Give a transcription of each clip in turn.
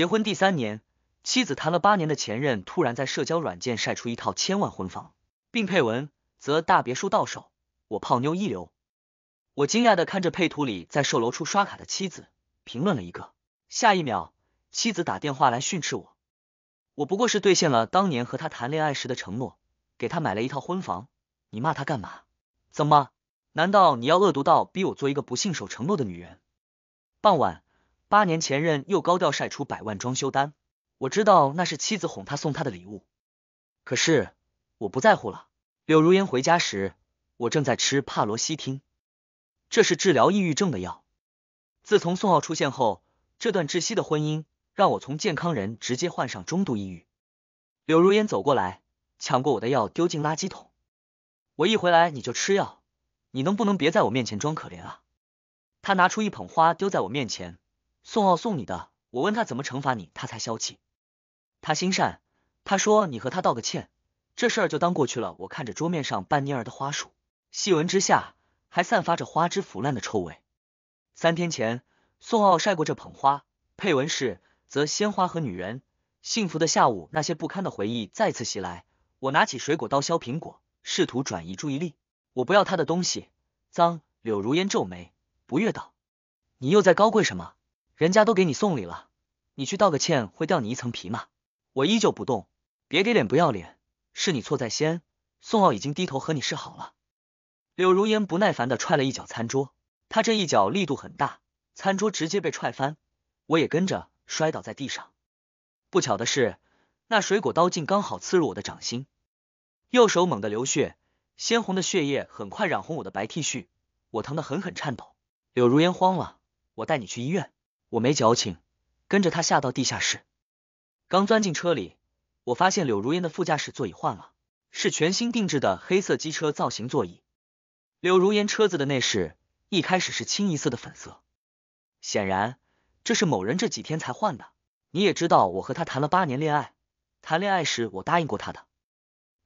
结婚第三年，妻子谈了八年的前任突然在社交软件晒出一套千万婚房，并配文则大别墅到手，我泡妞一流。我惊讶的看着配图里在售楼处刷卡的妻子，评论了一个，下一秒妻子打电话来训斥我，我不过是兑现了当年和他谈恋爱时的承诺，给他买了一套婚房，你骂他干嘛？怎么？难道你要恶毒到逼我做一个不信守承诺的女人？傍晚。八年前任又高调晒出百万装修单，我知道那是妻子哄他送他的礼物，可是我不在乎了。柳如烟回家时，我正在吃帕罗西汀，这是治疗抑郁症的药。自从宋浩出现后，这段窒息的婚姻让我从健康人直接患上中度抑郁。柳如烟走过来，抢过我的药，丢进垃圾桶。我一回来你就吃药，你能不能别在我面前装可怜啊？他拿出一捧花，丢在我面前。宋奥送你的，我问他怎么惩罚你，他才消气。他心善，他说你和他道个歉，这事儿就当过去了。我看着桌面上半蔫儿的花束，细闻之下还散发着花枝腐烂的臭味。三天前，宋奥晒过这捧花，配文是则鲜花和女人幸福的下午。那些不堪的回忆再次袭来。我拿起水果刀削苹果，试图转移注意力。我不要他的东西，脏。柳如烟皱眉不悦道：“你又在高贵什么？”人家都给你送礼了，你去道个歉会掉你一层皮吗？我依旧不动，别给脸不要脸，是你错在先。宋傲已经低头和你示好了。柳如烟不耐烦的踹了一脚餐桌，他这一脚力度很大，餐桌直接被踹翻，我也跟着摔倒在地上。不巧的是，那水果刀竟刚好刺入我的掌心，右手猛地流血，鲜红的血液很快染红我的白 T 恤，我疼得狠狠颤抖。柳如烟慌了，我带你去医院。我没矫情，跟着他下到地下室，刚钻进车里，我发现柳如烟的副驾驶座椅换了，是全新定制的黑色机车造型座椅。柳如烟车子的内饰一开始是清一色的粉色，显然这是某人这几天才换的。你也知道我和他谈了八年恋爱，谈恋爱时我答应过他的，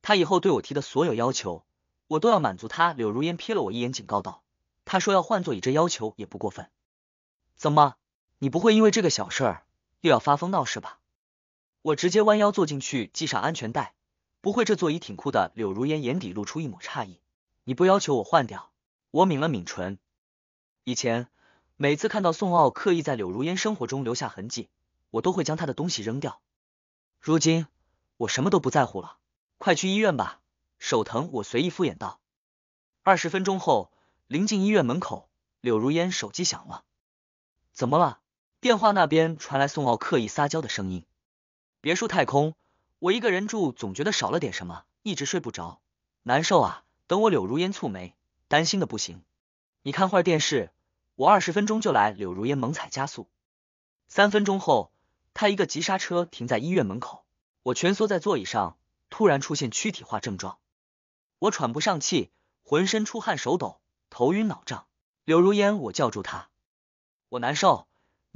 他以后对我提的所有要求，我都要满足他。柳如烟瞥了我一眼，警告道：“他说要换座椅，这要求也不过分，怎么？”你不会因为这个小事儿又要发疯闹事吧？我直接弯腰坐进去，系上安全带。不会这座椅挺酷的。柳如烟眼底露出一抹诧异。你不要求我换掉？我抿了抿唇。以前每次看到宋傲刻意在柳如烟生活中留下痕迹，我都会将他的东西扔掉。如今我什么都不在乎了。快去医院吧，手疼。我随意敷衍道。二十分钟后，临近医院门口，柳如烟手机响了。怎么了？电话那边传来宋奥刻意撒娇的声音。别墅太空，我一个人住，总觉得少了点什么，一直睡不着，难受啊！等我，柳如烟蹙眉，担心的不行。你看会儿电视，我二十分钟就来。柳如烟猛踩加速，三分钟后，他一个急刹车停在医院门口。我蜷缩在座椅上，突然出现躯体化症状，我喘不上气，浑身出汗，手抖，头晕脑胀。柳如烟，我叫住他，我难受。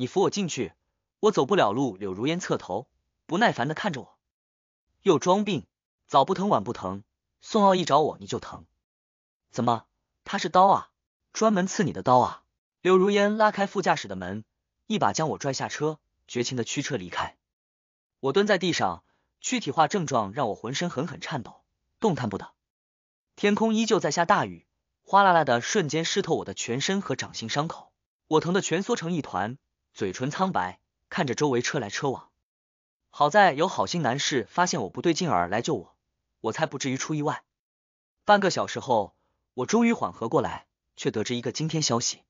你扶我进去，我走不了路。柳如烟侧头，不耐烦的看着我，又装病，早不疼晚不疼。宋傲一找我你就疼，怎么？他是刀啊，专门刺你的刀啊！柳如烟拉开副驾驶的门，一把将我拽下车，绝情的驱车离开。我蹲在地上，躯体化症状让我浑身狠狠颤抖，动弹不得。天空依旧在下大雨，哗啦啦的，瞬间湿透我的全身和掌心伤口。我疼的蜷缩成一团。嘴唇苍白，看着周围车来车往，好在有好心男士发现我不对劲儿来救我，我才不至于出意外。半个小时后，我终于缓和过来，却得知一个惊天消息：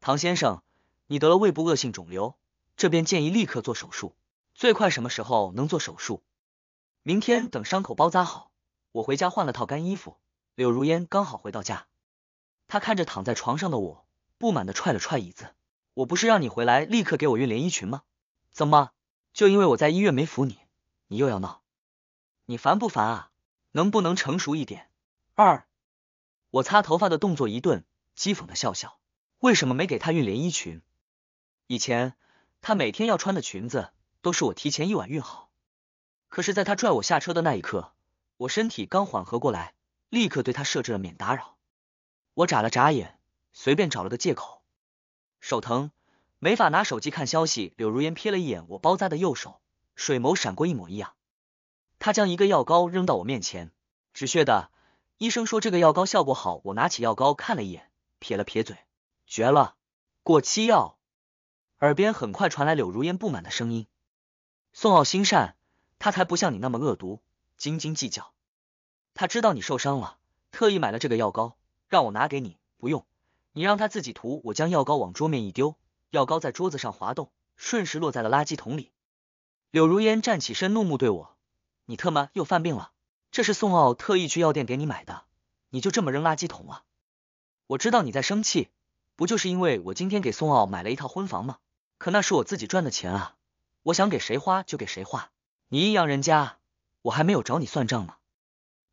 唐先生，你得了胃部恶性肿瘤，这边建议立刻做手术，最快什么时候能做手术？明天等伤口包扎好，我回家换了套干衣服。柳如烟刚好回到家，她看着躺在床上的我，不满的踹了踹椅子。我不是让你回来立刻给我熨连衣裙吗？怎么就因为我在医院没扶你，你又要闹？你烦不烦啊？能不能成熟一点？二，我擦头发的动作一顿，讥讽的笑笑。为什么没给他熨连衣裙？以前他每天要穿的裙子都是我提前一晚熨好。可是，在他拽我下车的那一刻，我身体刚缓和过来，立刻对他设置了免打扰。我眨了眨眼，随便找了个借口。手疼，没法拿手机看消息。柳如烟瞥了一眼我包扎的右手，水眸闪过一抹异样。他将一个药膏扔到我面前，止血的。医生说这个药膏效果好。我拿起药膏看了一眼，撇了撇嘴，绝了，过期药。耳边很快传来柳如烟不满的声音：“宋傲心善，他才不像你那么恶毒，斤斤计较。他知道你受伤了，特意买了这个药膏，让我拿给你，不用。”你让他自己涂。我将药膏往桌面一丢，药膏在桌子上滑动，瞬时落在了垃圾桶里。柳如烟站起身，怒目对我：“你特么又犯病了！这是宋奥特意去药店给你买的，你就这么扔垃圾桶啊？”我知道你在生气，不就是因为我今天给宋奥买了一套婚房吗？可那是我自己赚的钱啊，我想给谁花就给谁花。你阴阳人家，我还没有找你算账呢。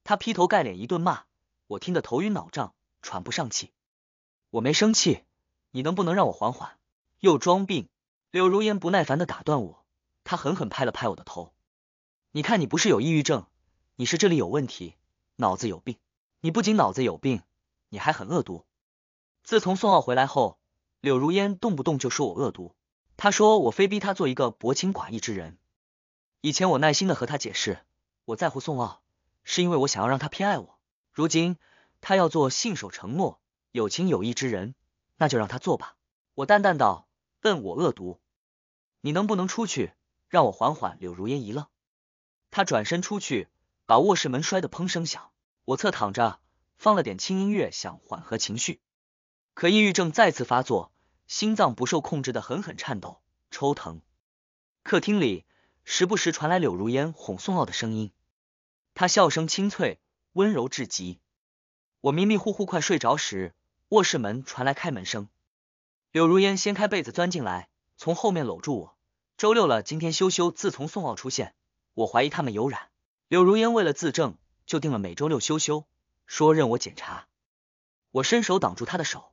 他劈头盖脸一顿骂，我听得头晕脑胀，喘不上气。我没生气，你能不能让我缓缓？又装病？柳如烟不耐烦的打断我，她狠狠拍了拍我的头。你看，你不是有抑郁症，你是这里有问题，脑子有病。你不仅脑子有病，你还很恶毒。自从宋傲回来后，柳如烟动不动就说我恶毒，她说我非逼她做一个薄情寡义之人。以前我耐心的和她解释，我在乎宋傲，是因为我想要让他偏爱我。如今他要做信守承诺。有情有义之人，那就让他做吧。我淡淡道：“笨，我恶毒，你能不能出去？让我缓缓。”柳如烟一愣，她转身出去，把卧室门摔得砰声响。我侧躺着，放了点轻音乐，想缓和情绪，可抑郁症再次发作，心脏不受控制的狠狠颤抖，抽疼。客厅里时不时传来柳如烟哄宋傲的声音，她笑声清脆，温柔至极。我迷迷糊糊快睡着时。卧室门传来开门声，柳如烟掀开被子钻进来，从后面搂住我。周六了，今天羞羞。自从宋傲出现，我怀疑他们有染。柳如烟为了自证，就定了每周六羞羞，说任我检查。我伸手挡住她的手，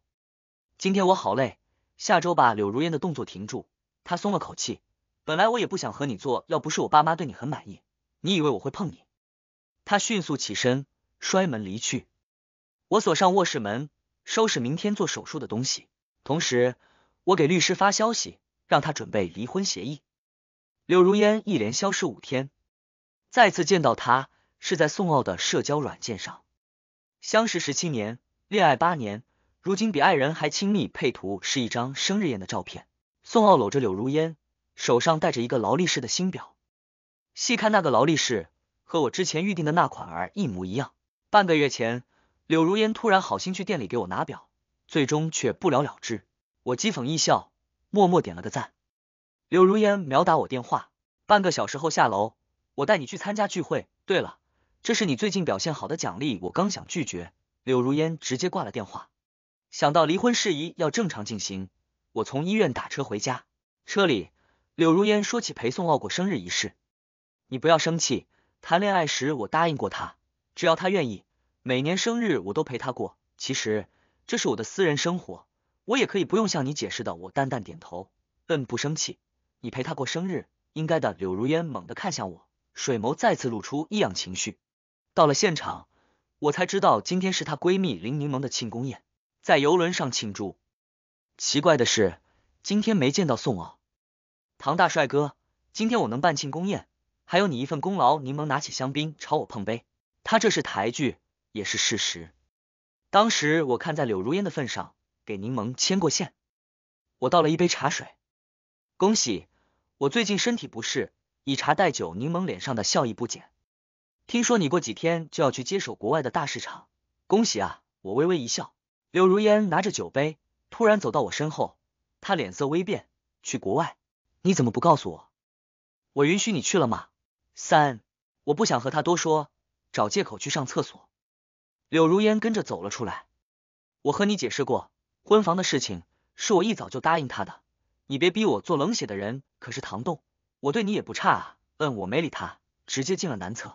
今天我好累，下周吧。柳如烟的动作停住，她松了口气。本来我也不想和你做，要不是我爸妈对你很满意，你以为我会碰你？她迅速起身，摔门离去。我锁上卧室门。收拾明天做手术的东西，同时我给律师发消息，让他准备离婚协议。柳如烟一连消失五天，再次见到他是在宋奥的社交软件上。相识十七年，恋爱八年，如今比爱人还亲密。配图是一张生日宴的照片，宋奥搂着柳如烟，手上戴着一个劳力士的新表。细看那个劳力士，和我之前预定的那款儿一模一样。半个月前。柳如烟突然好心去店里给我拿表，最终却不了了之。我讥讽一笑，默默点了个赞。柳如烟秒打我电话，半个小时后下楼，我带你去参加聚会。对了，这是你最近表现好的奖励。我刚想拒绝，柳如烟直接挂了电话。想到离婚事宜要正常进行，我从医院打车回家。车里，柳如烟说起陪宋傲过生日一事，你不要生气。谈恋爱时我答应过他，只要他愿意。每年生日我都陪她过，其实这是我的私人生活，我也可以不用向你解释的。我淡淡点头，嗯，不生气。你陪她过生日应该的。柳如烟猛地看向我，水眸再次露出异样情绪。到了现场，我才知道今天是她闺蜜林柠檬的庆功宴，在游轮上庆祝。奇怪的是，今天没见到宋傲、唐大帅哥。今天我能办庆功宴，还有你一份功劳。柠檬拿起香槟朝我碰杯，他这是抬举。也是事实。当时我看在柳如烟的份上，给柠檬牵过线。我倒了一杯茶水，恭喜！我最近身体不适，以茶代酒。柠檬脸上的笑意不减。听说你过几天就要去接手国外的大市场，恭喜啊！我微微一笑。柳如烟拿着酒杯，突然走到我身后，她脸色微变。去国外？你怎么不告诉我？我允许你去了吗？三，我不想和他多说，找借口去上厕所。柳如烟跟着走了出来。我和你解释过，婚房的事情是我一早就答应他的。你别逼我做冷血的人。可是唐栋，我对你也不差啊。嗯，我没理他，直接进了男厕。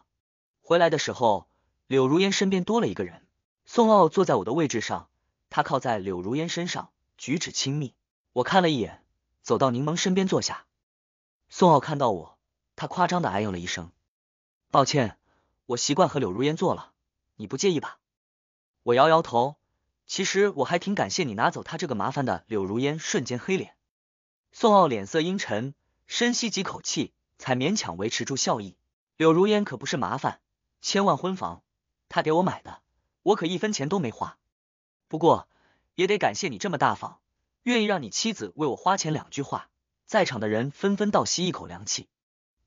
回来的时候，柳如烟身边多了一个人。宋傲坐在我的位置上，他靠在柳如烟身上，举止亲密。我看了一眼，走到柠檬身边坐下。宋傲看到我，他夸张的哎呦了一声。抱歉，我习惯和柳如烟坐了，你不介意吧？我摇摇头，其实我还挺感谢你拿走他这个麻烦的。柳如烟瞬间黑脸，宋傲脸色阴沉，深吸几口气，才勉强维持住笑意。柳如烟可不是麻烦，千万婚房，他给我买的，我可一分钱都没花。不过也得感谢你这么大方，愿意让你妻子为我花钱。两句话，在场的人纷纷倒吸一口凉气。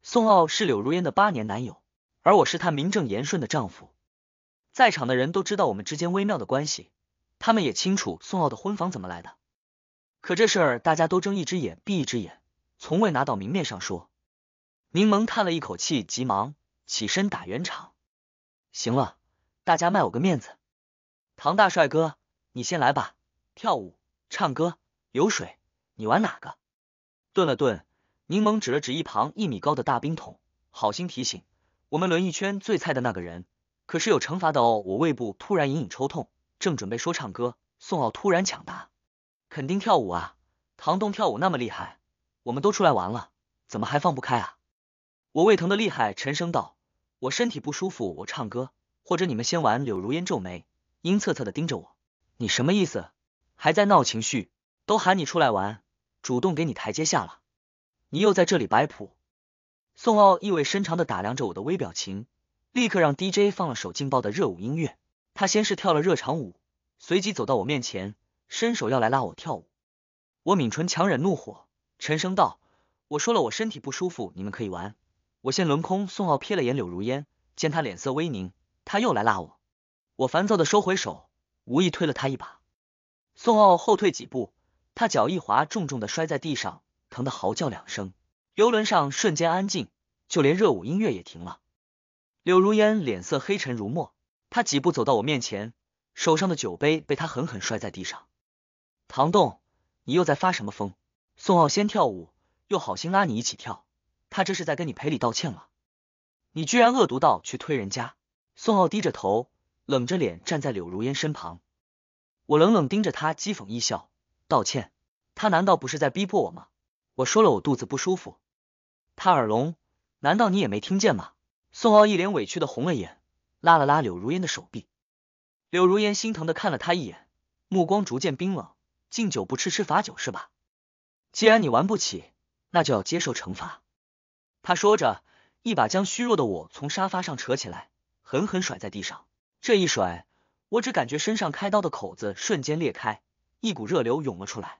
宋傲是柳如烟的八年男友，而我是她名正言顺的丈夫。在场的人都知道我们之间微妙的关系，他们也清楚宋傲的婚房怎么来的，可这事儿大家都睁一只眼闭一只眼，从未拿到明面上说。柠檬叹了一口气，急忙起身打圆场：“行了，大家卖我个面子，唐大帅哥，你先来吧。跳舞、唱歌、游水，你玩哪个？”顿了顿，柠檬指了指一旁一米高的大冰桶，好心提醒：“我们轮一圈，最菜的那个人。”可是有惩罚的哦！我胃部突然隐隐抽痛，正准备说唱歌，宋傲突然抢答：“肯定跳舞啊！唐栋跳舞那么厉害，我们都出来玩了，怎么还放不开啊？”我胃疼的厉害，沉声道：“我身体不舒服，我唱歌，或者你们先玩。”柳如烟皱眉，阴恻恻的盯着我：“你什么意思？还在闹情绪？都喊你出来玩，主动给你台阶下了，你又在这里摆谱？”宋傲意味深长的打量着我的微表情。立刻让 DJ 放了首劲爆的热舞音乐。他先是跳了热场舞，随即走到我面前，伸手要来拉我跳舞。我抿唇强忍怒火，沉声道：“我说了，我身体不舒服，你们可以玩，我先轮空。”宋傲瞥了眼柳如烟，见他脸色微凝，他又来拉我。我烦躁的收回手，无意推了他一把。宋傲后退几步，他脚一滑，重重的摔在地上，疼得嚎叫两声。游轮上瞬间安静，就连热舞音乐也停了。柳如烟脸色黑沉如墨，她几步走到我面前，手上的酒杯被他狠狠摔在地上。唐栋，你又在发什么疯？宋傲先跳舞，又好心拉你一起跳，他这是在跟你赔礼道歉了，你居然恶毒到去推人家。宋傲低着头，冷着脸站在柳如烟身旁。我冷冷盯着他，讥讽一笑。道歉？他难道不是在逼迫我吗？我说了我肚子不舒服，他耳聋，难道你也没听见吗？宋傲一脸委屈的红了眼，拉了拉柳如烟的手臂。柳如烟心疼的看了他一眼，目光逐渐冰冷。敬酒不吃吃罚酒是吧？既然你玩不起，那就要接受惩罚。他说着，一把将虚弱的我从沙发上扯起来，狠狠甩在地上。这一甩，我只感觉身上开刀的口子瞬间裂开，一股热流涌了出来。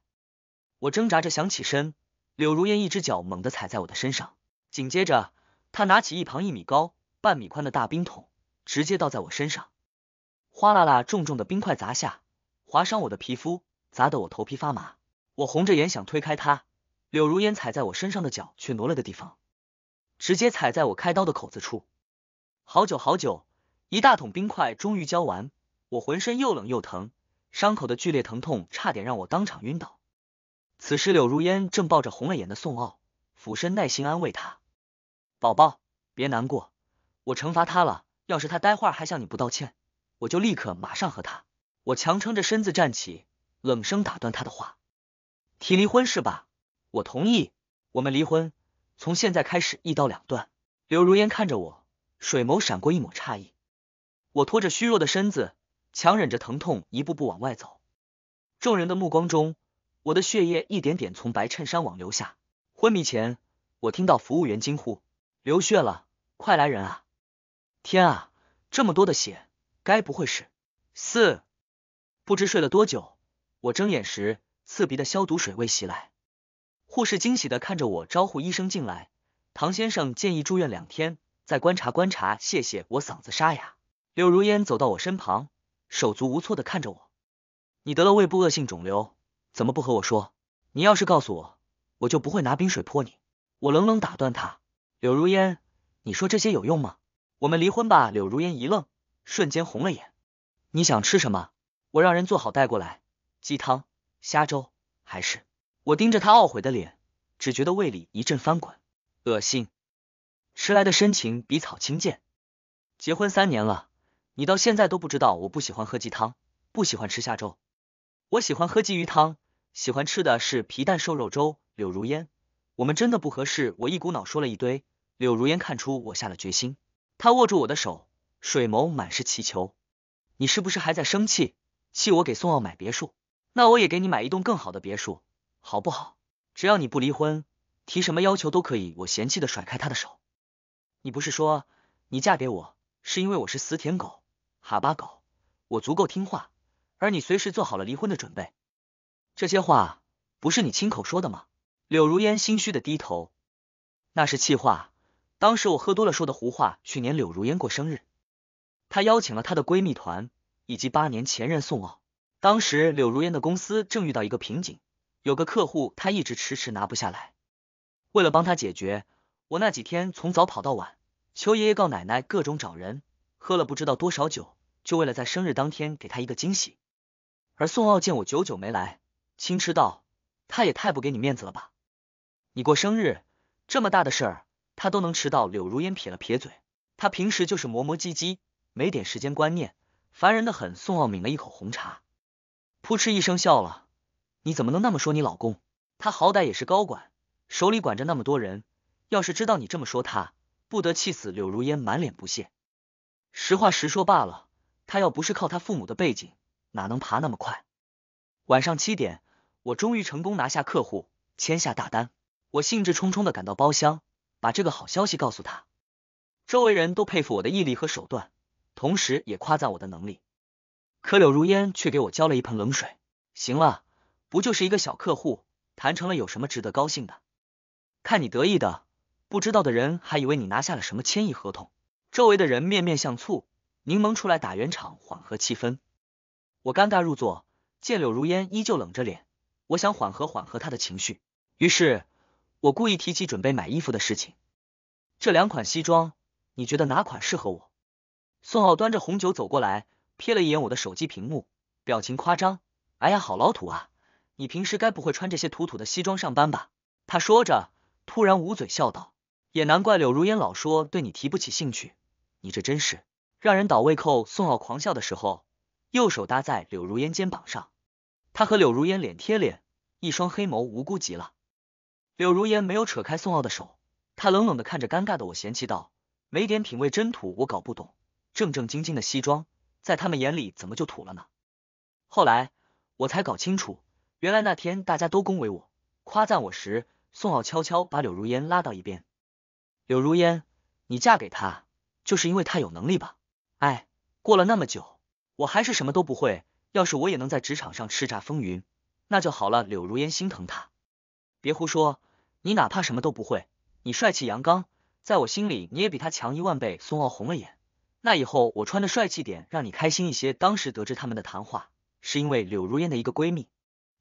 我挣扎着想起身，柳如烟一只脚猛地踩在我的身上，紧接着。他拿起一旁一米高、半米宽的大冰桶，直接倒在我身上，哗啦啦，重重的冰块砸下，划伤我的皮肤，砸得我头皮发麻。我红着眼想推开他，柳如烟踩在我身上的脚却挪了个地方，直接踩在我开刀的口子处。好久好久，一大桶冰块终于浇完，我浑身又冷又疼，伤口的剧烈疼痛差点让我当场晕倒。此时，柳如烟正抱着红了眼的宋傲，俯身耐心安慰他。宝宝，别难过，我惩罚他了。要是他待会儿还向你不道歉，我就立刻马上和他。我强撑着身子站起，冷声打断他的话：“提离婚是吧？我同意，我们离婚，从现在开始一刀两断。”柳如烟看着我，水眸闪过一抹诧异。我拖着虚弱的身子，强忍着疼痛，一步步往外走。众人的目光中，我的血液一点点从白衬衫往流下。昏迷前，我听到服务员惊呼。流血了，快来人啊！天啊，这么多的血，该不会是四？不知睡了多久，我睁眼时，刺鼻的消毒水味袭来。护士惊喜的看着我，招呼医生进来。唐先生建议住院两天，再观察观察。谢谢，我嗓子沙哑。柳如烟走到我身旁，手足无措的看着我。你得了胃部恶性肿瘤，怎么不和我说？你要是告诉我，我就不会拿冰水泼你。我冷冷打断他。柳如烟，你说这些有用吗？我们离婚吧。柳如烟一愣，瞬间红了眼。你想吃什么？我让人做好带过来。鸡汤、虾粥还是……我盯着他懊悔的脸，只觉得胃里一阵翻滚，恶心。迟来的深情比草青贱。结婚三年了，你到现在都不知道我不喜欢喝鸡汤，不喜欢吃虾粥。我喜欢喝鲫鱼汤，喜欢吃的是皮蛋瘦肉粥。柳如烟。我们真的不合适，我一股脑说了一堆。柳如烟看出我下了决心，她握住我的手，水眸满是祈求。你是不是还在生气？气我给宋奥买别墅？那我也给你买一栋更好的别墅，好不好？只要你不离婚，提什么要求都可以。我嫌弃的甩开她的手。你不是说你嫁给我是因为我是死舔狗、哈巴狗，我足够听话，而你随时做好了离婚的准备？这些话不是你亲口说的吗？柳如烟心虚的低头，那是气话。当时我喝多了说的胡话。去年柳如烟过生日，她邀请了她的闺蜜团以及八年前任宋傲。当时柳如烟的公司正遇到一个瓶颈，有个客户她一直迟迟拿不下来。为了帮她解决，我那几天从早跑到晚，求爷爷告奶奶各种找人，喝了不知道多少酒，就为了在生日当天给她一个惊喜。而宋傲见我久久没来，轻嗤道：“他也太不给你面子了吧。”你过生日这么大的事儿，他都能迟到。柳如烟撇了撇嘴，他平时就是磨磨唧唧，没点时间观念，烦人的很。宋傲抿了一口红茶，噗嗤一声笑了。你怎么能那么说你老公？他好歹也是高管，手里管着那么多人，要是知道你这么说他，不得气死？柳如烟满脸不屑，实话实说罢了。他要不是靠他父母的背景，哪能爬那么快？晚上七点，我终于成功拿下客户，签下大单。我兴致冲冲的赶到包厢，把这个好消息告诉他，周围人都佩服我的毅力和手段，同时也夸赞我的能力。可柳如烟却给我浇了一盆冷水。行了，不就是一个小客户，谈成了有什么值得高兴的？看你得意的，不知道的人还以为你拿下了什么千亿合同。周围的人面面相觑，柠檬出来打圆场，缓和气氛。我尴尬入座，见柳如烟依旧冷着脸，我想缓和缓和她的情绪，于是。我故意提起准备买衣服的事情，这两款西装，你觉得哪款适合我？宋傲端着红酒走过来，瞥了一眼我的手机屏幕，表情夸张，哎呀，好老土啊！你平时该不会穿这些土土的西装上班吧？他说着，突然捂嘴笑道，也难怪柳如烟老说对你提不起兴趣，你这真是让人倒胃口。宋傲狂笑的时候，右手搭在柳如烟肩膀上，他和柳如烟脸贴脸，一双黑眸无辜极了。柳如烟没有扯开宋傲的手，他冷冷的看着尴尬的我，嫌弃道：“没点品味真土，我搞不懂，正正经经的西装，在他们眼里怎么就土了呢？”后来我才搞清楚，原来那天大家都恭维我、夸赞我时，宋傲悄悄把柳如烟拉到一边：“柳如烟，你嫁给他就是因为他有能力吧？”哎，过了那么久，我还是什么都不会。要是我也能在职场上叱咤风云，那就好了。柳如烟心疼他，别胡说。你哪怕什么都不会，你帅气阳刚，在我心里你也比他强一万倍。宋傲红了眼，那以后我穿的帅气点，让你开心一些。当时得知他们的谈话，是因为柳如烟的一个闺蜜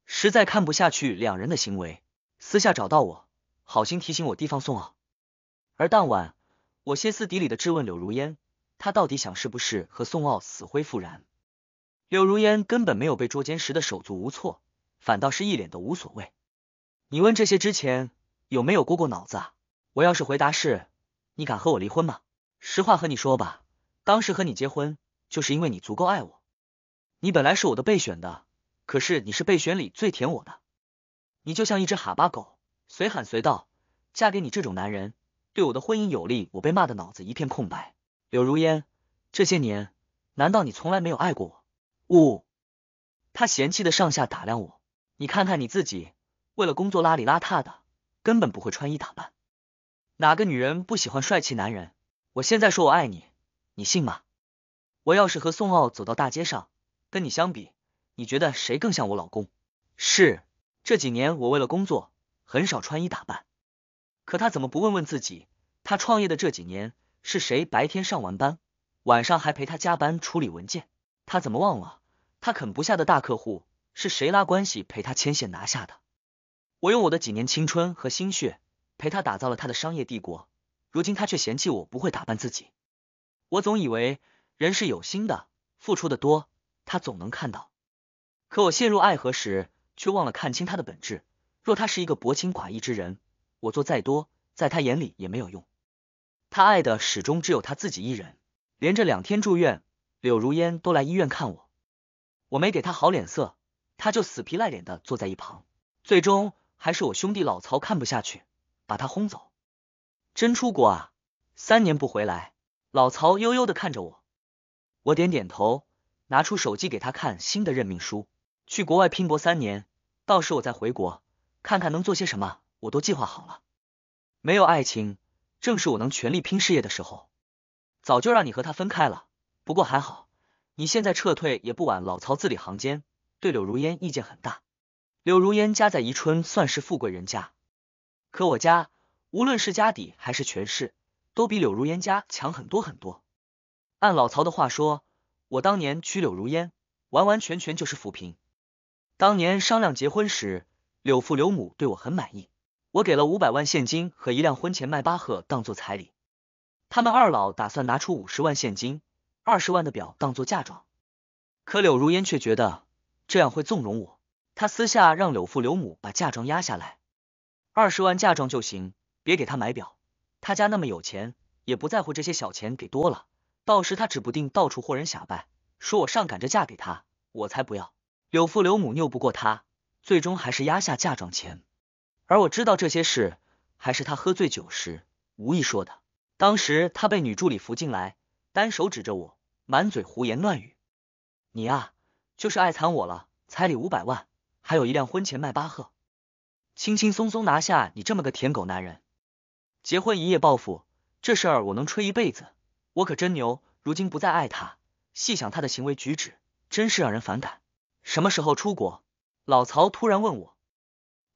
实在看不下去两人的行为，私下找到我，好心提醒我提防宋傲。而当晚，我歇斯底里的质问柳如烟，她到底想是不是和宋傲死灰复燃？柳如烟根本没有被捉奸时的手足无措，反倒是一脸的无所谓。你问这些之前。有没有过过脑子啊？我要是回答是，你敢和我离婚吗？实话和你说吧，当时和你结婚就是因为你足够爱我。你本来是我的备选的，可是你是备选里最舔我的。你就像一只哈巴狗，随喊随到。嫁给你这种男人，对我的婚姻有利。我被骂的脑子一片空白。柳如烟，这些年难道你从来没有爱过我？呜，他嫌弃的上下打量我，你看看你自己，为了工作邋里邋遢的。根本不会穿衣打扮，哪个女人不喜欢帅气男人？我现在说我爱你，你信吗？我要是和宋傲走到大街上，跟你相比，你觉得谁更像我老公？是，这几年我为了工作很少穿衣打扮，可他怎么不问问自己？他创业的这几年，是谁白天上完班，晚上还陪他加班处理文件？他怎么忘了？他啃不下的大客户，是谁拉关系陪他牵线拿下的？我用我的几年青春和心血陪他打造了他的商业帝国，如今他却嫌弃我不会打扮自己。我总以为人是有心的，付出的多，他总能看到。可我陷入爱河时，却忘了看清他的本质。若他是一个薄情寡义之人，我做再多，在他眼里也没有用。他爱的始终只有他自己一人。连着两天住院，柳如烟都来医院看我，我没给他好脸色，他就死皮赖脸的坐在一旁。最终。还是我兄弟老曹看不下去，把他轰走。真出国啊，三年不回来。老曹悠悠的看着我，我点点头，拿出手机给他看新的任命书。去国外拼搏三年，到时我再回国，看看能做些什么。我都计划好了。没有爱情，正是我能全力拼事业的时候。早就让你和他分开了，不过还好，你现在撤退也不晚。老曹字里行间对柳如烟意见很大。柳如烟家在宜春，算是富贵人家，可我家无论是家底还是权势，都比柳如烟家强很多很多。按老曹的话说，我当年娶柳如烟，完完全全就是扶贫。当年商量结婚时，柳父柳母对我很满意，我给了五百万现金和一辆婚前迈巴赫当做彩礼。他们二老打算拿出五十万现金、二十万的表当做嫁妆，可柳如烟却觉得这样会纵容我。他私下让柳父柳母把嫁妆压下来，二十万嫁妆就行，别给他买表。他家那么有钱，也不在乎这些小钱。给多了，到时他指不定到处霍人瞎掰，说我上赶着嫁给他，我才不要。柳父柳母拗不过他，最终还是压下嫁妆钱。而我知道这些事，还是他喝醉酒时无意说的。当时他被女助理扶进来，单手指着我，满嘴胡言乱语：“你啊，就是爱惨我了，彩礼五百万。”还有一辆婚前迈巴赫，轻轻松松拿下你这么个舔狗男人，结婚一夜暴富这事儿我能吹一辈子，我可真牛。如今不再爱他，细想他的行为举止，真是让人反感。什么时候出国？老曹突然问我，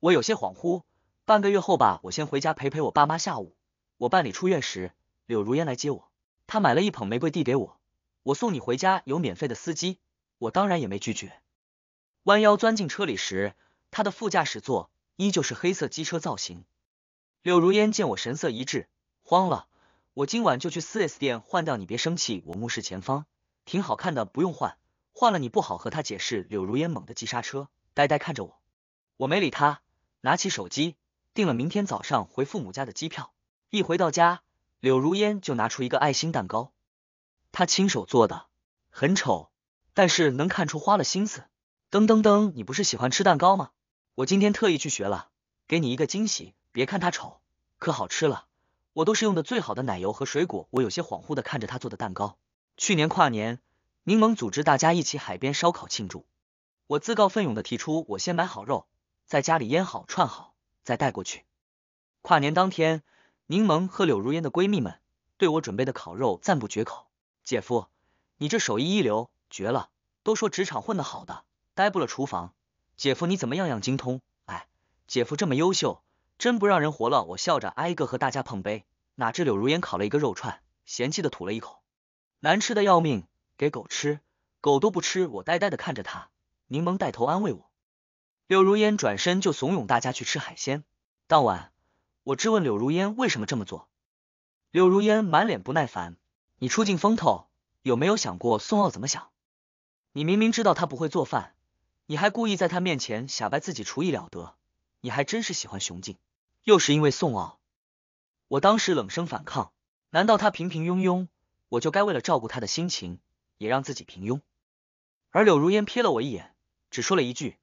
我有些恍惚。半个月后吧，我先回家陪陪我爸妈。下午我办理出院时，柳如烟来接我，她买了一捧玫瑰递给我。我送你回家有免费的司机，我当然也没拒绝。弯腰钻进车里时，他的副驾驶座依旧是黑色机车造型。柳如烟见我神色一滞，慌了。我今晚就去四 S 店换掉，你别生气。我目视前方，挺好看的，不用换。换了你不好和他解释。柳如烟猛地急刹车，呆呆看着我。我没理他，拿起手机订了明天早上回父母家的机票。一回到家，柳如烟就拿出一个爱心蛋糕，她亲手做的，很丑，但是能看出花了心思。噔噔噔，你不是喜欢吃蛋糕吗？我今天特意去学了，给你一个惊喜。别看它丑，可好吃了。我都是用的最好的奶油和水果。我有些恍惚的看着他做的蛋糕。去年跨年，柠檬组织大家一起海边烧烤庆祝，我自告奋勇的提出，我先买好肉，在家里腌好串好，再带过去。跨年当天，柠檬和柳如烟的闺蜜们对我准备的烤肉赞不绝口。姐夫，你这手艺一流，绝了。都说职场混得好的。待不了厨房，姐夫你怎么样样精通？哎，姐夫这么优秀，真不让人活了！我笑着挨个和大家碰杯。哪知柳如烟烤了一个肉串，嫌弃的吐了一口，难吃的要命，给狗吃，狗都不吃。我呆呆的看着他，柠檬带头安慰我。柳如烟转身就怂恿大家去吃海鲜。当晚，我质问柳如烟为什么这么做，柳如烟满脸不耐烦，你出尽风头，有没有想过宋傲怎么想？你明明知道他不会做饭。你还故意在他面前显摆自己厨艺了得，你还真是喜欢熊静，又是因为宋傲。我当时冷声反抗，难道他平平庸庸，我就该为了照顾他的心情，也让自己平庸？而柳如烟瞥了我一眼，只说了一句：“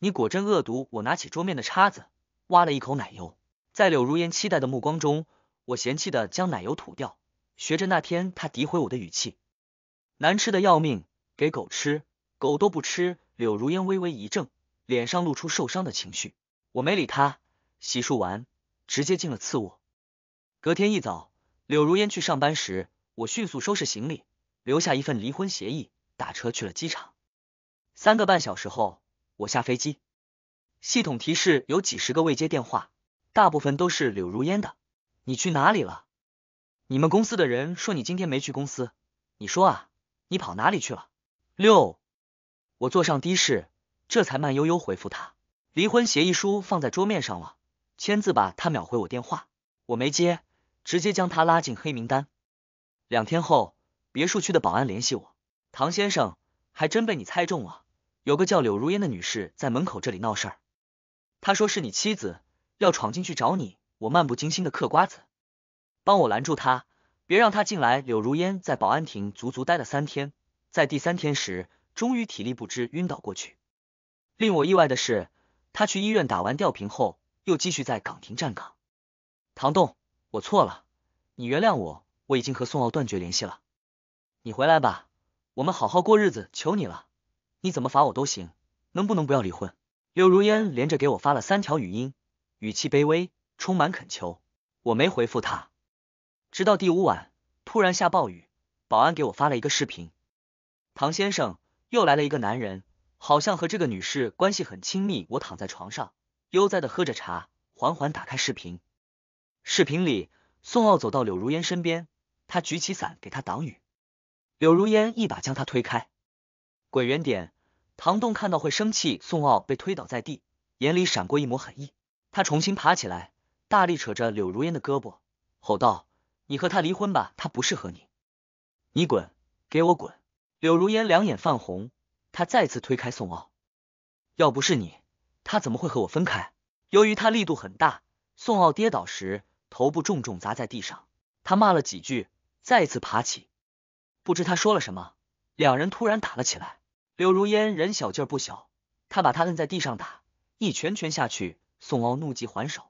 你果真恶毒。”我拿起桌面的叉子，挖了一口奶油，在柳如烟期待的目光中，我嫌弃的将奶油吐掉，学着那天他诋毁我的语气：“难吃的要命，给狗吃，狗都不吃。”柳如烟微微一怔，脸上露出受伤的情绪。我没理他，洗漱完直接进了次卧。隔天一早，柳如烟去上班时，我迅速收拾行李，留下一份离婚协议，打车去了机场。三个半小时后，我下飞机，系统提示有几十个未接电话，大部分都是柳如烟的。你去哪里了？你们公司的人说你今天没去公司，你说啊，你跑哪里去了？六。我坐上的士，这才慢悠悠回复他：“离婚协议书放在桌面上了，签字吧。”他秒回我电话，我没接，直接将他拉进黑名单。两天后，别墅区的保安联系我：“唐先生，还真被你猜中了，有个叫柳如烟的女士在门口这里闹事儿，她说是你妻子要闯进去找你。”我漫不经心的嗑瓜子，帮我拦住她，别让她进来。柳如烟在保安亭足足待了三天，在第三天时。终于体力不支晕倒过去。令我意外的是，他去医院打完吊瓶后，又继续在岗亭站岗。唐栋，我错了，你原谅我，我已经和宋傲断绝联系了。你回来吧，我们好好过日子，求你了。你怎么罚我都行，能不能不要离婚？柳如烟连着给我发了三条语音，语气卑微，充满恳求。我没回复他，直到第五晚，突然下暴雨，保安给我发了一个视频，唐先生。又来了一个男人，好像和这个女士关系很亲密。我躺在床上，悠哉的喝着茶，缓缓打开视频。视频里，宋傲走到柳如烟身边，他举起伞给她挡雨，柳如烟一把将他推开，滚远点！唐栋看到会生气，宋傲被推倒在地，眼里闪过一抹狠意，他重新爬起来，大力扯着柳如烟的胳膊，吼道：“你和他离婚吧，他不适合你，你滚，给我滚！”柳如烟两眼泛红，她再次推开宋傲。要不是你，他怎么会和我分开？由于他力度很大，宋傲跌倒时头部重重砸在地上。他骂了几句，再次爬起。不知他说了什么，两人突然打了起来。柳如烟人小劲儿不小，他把他摁在地上打，一拳拳下去。宋傲怒极还手，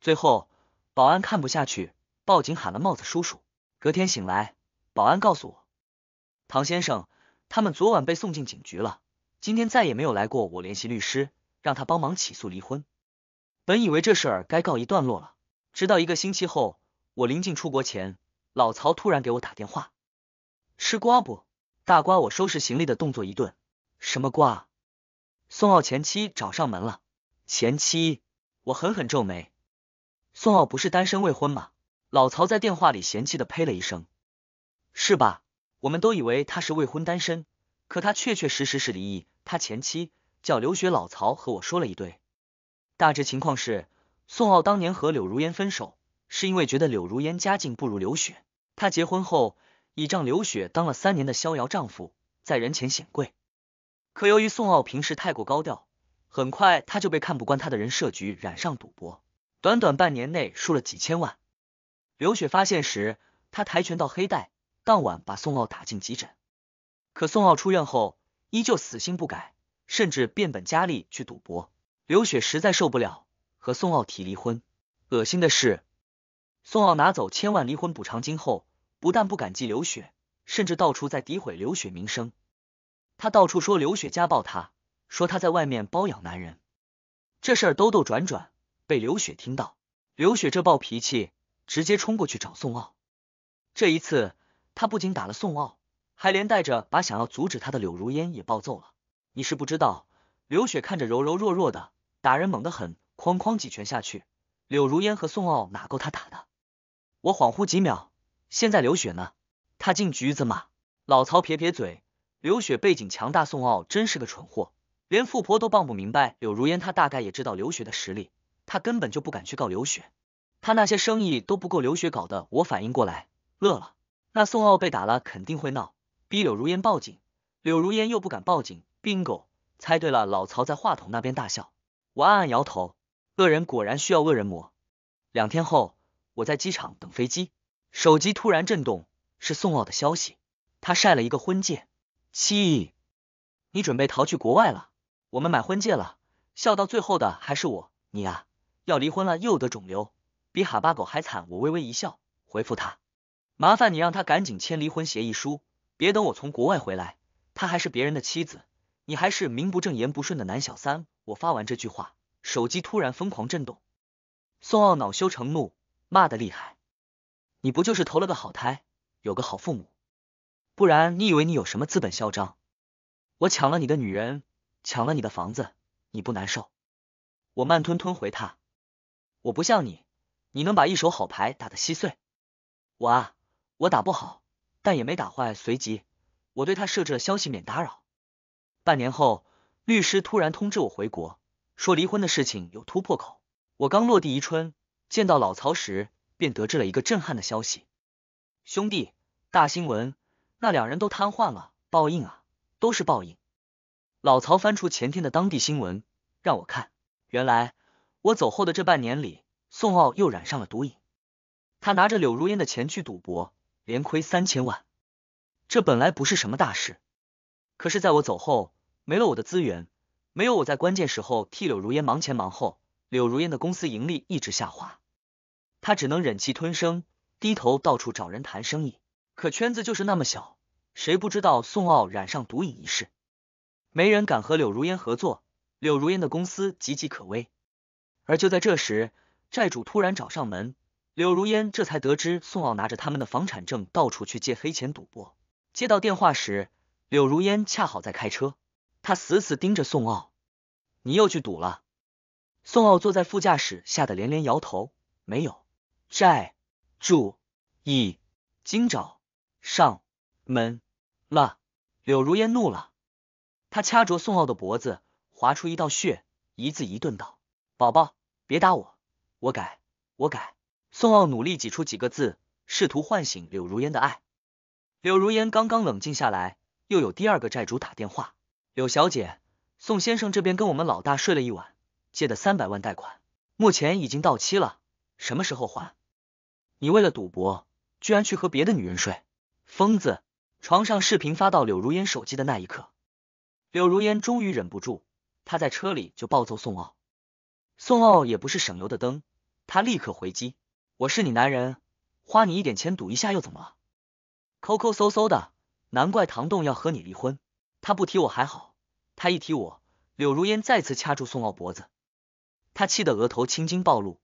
最后保安看不下去，报警喊了帽子叔叔。隔天醒来，保安告诉我。唐先生，他们昨晚被送进警局了。今天再也没有来过。我联系律师，让他帮忙起诉离婚。本以为这事儿该告一段落了，直到一个星期后，我临近出国前，老曹突然给我打电话。吃瓜不？大瓜！我收拾行李的动作一顿。什么瓜？宋傲前妻找上门了。前妻？我狠狠皱眉。宋傲不是单身未婚吗？老曹在电话里嫌弃的呸了一声。是吧？我们都以为他是未婚单身，可他确确实实是离异。他前妻叫刘雪，老曹和我说了一堆，大致情况是：宋傲当年和柳如烟分手，是因为觉得柳如烟家境不如刘雪。他结婚后，倚仗刘雪当了三年的逍遥丈夫，在人前显贵。可由于宋傲平时太过高调，很快他就被看不惯他的人设局染上赌博，短短半年内输了几千万。刘雪发现时，他跆拳道黑带。当晚把宋傲打进急诊，可宋傲出院后依旧死性不改，甚至变本加厉去赌博。刘雪实在受不了，和宋傲提离婚。恶心的是，宋傲拿走千万离婚补偿金后，不但不感激刘雪，甚至到处在诋毁刘雪名声。他到处说刘雪家暴他，说他在外面包养男人。这事儿兜兜转转被刘雪听到，刘雪这暴脾气直接冲过去找宋傲。这一次。他不仅打了宋傲，还连带着把想要阻止他的柳如烟也暴揍了。你是不知道，刘雪看着柔柔弱弱的，打人猛得很，哐哐几拳下去，柳如烟和宋傲哪够他打的？我恍惚几秒，现在刘雪呢？他进局子吗？老曹撇撇嘴，刘雪背景强大，宋傲真是个蠢货，连富婆都傍不明白。柳如烟他大概也知道刘雪的实力，他根本就不敢去告刘雪，他那些生意都不够刘雪搞的。我反应过来，乐了。那宋傲被打了肯定会闹，逼柳如烟报警，柳如烟又不敢报警。bingo，猜对了，老曹在话筒那边大笑。我暗暗摇头，恶人果然需要恶人磨。两天后，我在机场等飞机，手机突然震动，是宋傲的消息。他晒了一个婚戒，七，你准备逃去国外了？我们买婚戒了。笑到最后的还是我，你啊，要离婚了又得肿瘤，比哈巴狗还惨。我微微一笑，回复他。麻烦你让他赶紧签离婚协议书，别等我从国外回来，他还是别人的妻子，你还是名不正言不顺的男小三。我发完这句话，手机突然疯狂震动，宋傲恼羞成怒，骂得厉害。你不就是投了个好胎，有个好父母，不然你以为你有什么资本嚣张？我抢了你的女人，抢了你的房子，你不难受？我慢吞吞回他，我不像你，你能把一手好牌打得稀碎，我啊。我打不好，但也没打坏。随即，我对他设置了消息免打扰。半年后，律师突然通知我回国，说离婚的事情有突破口。我刚落地宜春，见到老曹时，便得知了一个震撼的消息：兄弟，大新闻！那两人都瘫痪了，报应啊，都是报应。老曹翻出前天的当地新闻让我看，原来我走后的这半年里，宋傲又染上了毒瘾，他拿着柳如烟的钱去赌博。连亏三千万，这本来不是什么大事，可是在我走后，没了我的资源，没有我在关键时候替柳如烟忙前忙后，柳如烟的公司盈利一直下滑，他只能忍气吞声，低头到处找人谈生意。可圈子就是那么小，谁不知道宋傲染上毒瘾一事，没人敢和柳如烟合作，柳如烟的公司岌岌可危。而就在这时，债主突然找上门。柳如烟这才得知宋傲拿着他们的房产证到处去借黑钱赌博。接到电话时，柳如烟恰好在开车，他死死盯着宋傲：“你又去赌了？”宋傲坐在副驾驶，吓得连连摇头：“没有。”债主已今早上门了，柳如烟怒了，他掐着宋傲的脖子，划出一道血，一字一顿道：“宝宝，别打我，我改，我改。”宋奥努力挤出几个字，试图唤醒柳如烟的爱。柳如烟刚刚冷静下来，又有第二个债主打电话：“柳小姐，宋先生这边跟我们老大睡了一晚，借的三百万贷款，目前已经到期了，什么时候还？”你为了赌博，居然去和别的女人睡，疯子！床上视频发到柳如烟手机的那一刻，柳如烟终于忍不住，她在车里就暴揍宋奥。宋奥也不是省油的灯，他立刻回击。我是你男人，花你一点钱赌一下又怎么了？抠抠搜搜的，难怪唐栋要和你离婚。他不提我还好，他一提我，柳如烟再次掐住宋傲脖子，他气得额头青筋暴露。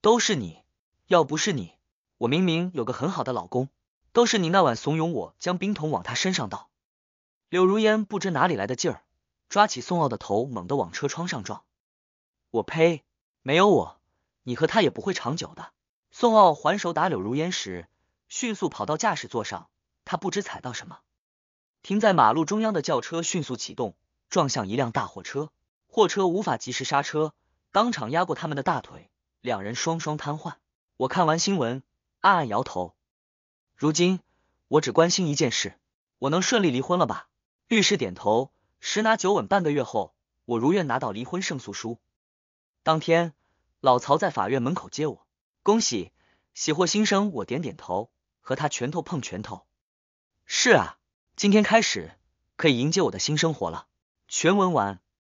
都是你，要不是你，我明明有个很好的老公。都是你那晚怂恿我将冰桶往他身上倒。柳如烟不知哪里来的劲儿，抓起宋傲的头猛地往车窗上撞。我呸！没有我，你和他也不会长久的。宋傲还手打柳如烟时，迅速跑到驾驶座上。他不知踩到什么，停在马路中央的轿车迅速启动，撞向一辆大货车。货车无法及时刹车，当场压过他们的大腿，两人双双瘫痪。我看完新闻，暗暗摇头。如今，我只关心一件事：我能顺利离婚了吧？律师点头，十拿九稳。半个月后，我如愿拿到离婚胜诉书。当天，老曹在法院门口接我。恭喜，喜获新生！我点点头，和他拳头碰拳头。是啊，今天开始可以迎接我的新生活了。全文完。